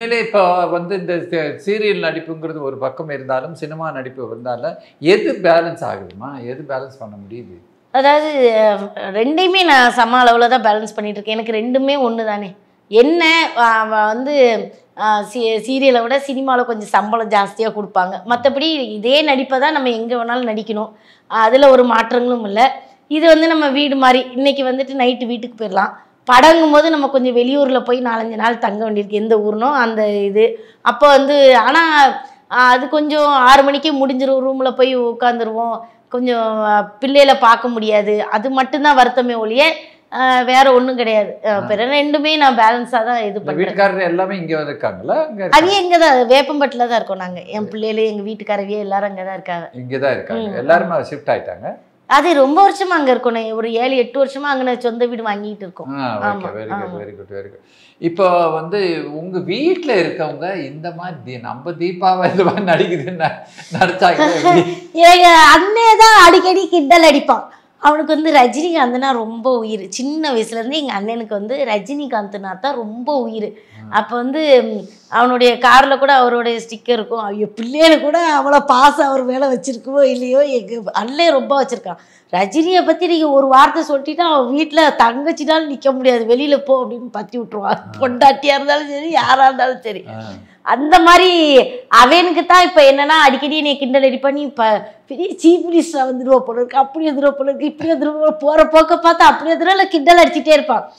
உண்மையிலே இப்போ வந்து இந்த சீரியல் நடிப்புங்கிறது ஒரு பக்கம் இருந்தாலும் சினிமா நடிப்பு இருந்தாலும் எது பேலன்ஸ் ஆகுதுமா எது பேலன்ஸ் பண்ண முடியுது அதாவது ரெண்டையுமே நான் சம அளவில் தான் பேலன்ஸ் பண்ணிகிட்டு இருக்கேன் எனக்கு ரெண்டுமே ஒன்று தானே என்ன வந்து சீ சீரியலை விட சினிமாவில் கொஞ்சம் சம்பளம் ஜாஸ்தியாக கொடுப்பாங்க மற்றபடி இதே நடிப்பை தான் நம்ம எங்கே வேணாலும் நடிக்கணும் அதில் ஒரு மாற்றங்களும் இல்லை இது வந்து நம்ம வீடு மாதிரி இன்றைக்கி வந்துட்டு நைட்டு வீட்டுக்கு போயிடலாம் படங்கும் போது நம்ம கொஞ்சம் வெளியூரில் போய் நாலஞ்சு நாள் தங்க வேண்டியிருக்கு எந்த ஊர்னோ அந்த இது அப்போ வந்து ஆனால் அது கொஞ்சம் ஆறு மணிக்கே முடிஞ்சிரும் ரூமில் போய் உட்காந்துருவோம் கொஞ்சம் பிள்ளையில பார்க்க முடியாது அது மட்டும்தான் வருத்தமே ஒழிய வேற ஒன்றும் கிடையாது ரெண்டுமே நான் பேலன்ஸாக தான் இது பண்ணுறேன் எல்லாமே இங்கே இருக்காங்களா அது எங்கே தான் வேப்பம்பட்டில் தான் இருக்கோம் நாங்கள் என் பிள்ளைகளே எங்கள் வீட்டுக்காரவையே எல்லாரும் அங்கே தான் இருக்காங்க இங்கே தான் இருக்காங்க எல்லாருமே ஷிஃப்ட் ஆயிட்டாங்க அது ரொம்ப வருஷமா அங்க இருக்கணும் ஒரு ஏழு எட்டு வருஷமா அங்க சொந்த வீடு வாங்கிட்டு இருக்கோம் very good very good very good இப்போ வந்து உங்க வீட்டுல இருக்கவங்க இந்த மாதிரி நம்ம தீபாவை இந்த மாதிரி நடிக்குதுன்னு அண்ணே தான் அடிக்கடி கிண்டல் அடிப்பான் அவனுக்கு வந்து ரஜினிகாந்த்னா ரொம்ப உயிர் சின்ன வயசுலேருந்து எங்கள் அண்ணனுக்கு வந்து ரஜினிகாந்த்னா தான் ரொம்ப உயிர் அப்போ வந்து அவனுடைய காரில் கூட அவருடைய ஸ்டிக்கர் இருக்கும் ஐயோ பிள்ளையில கூட அவ்வளோ பாசம் அவர் மேலே வச்சுருக்கவோ இல்லையோ எங்கள் அண்ணன் ரொம்ப வச்சுருக்கான் ரஜினியை பற்றி நீங்கள் ஒரு வார்த்தை சொல்லிட்டா அவன் வீட்டில் தங்கச்சினாலும் நிற்க முடியாது வெளியில் போ அப்படின்னு பற்றி விட்ருவான் பொண்டாட்டியாக இருந்தாலும் சரி யாராக இருந்தாலும் சரி அந்த மாதிரி அவனுக்கு தான் இப்போ என்னன்னா அடிக்கடி என்னை கிண்டல் அடி பண்ணி இப்போ பெரிய சீஃப் மினிஸ்டராக வந்துடுவோம் போல இருக்கு அப்படி வந்துடுவோம் போல இருக்கு இப்படி வந்துடுவோம் போகிற போக்க பார்த்தா அப்படி வந்துடும் இல்லை கிண்டல் அடிச்சுட்டே இருப்பான்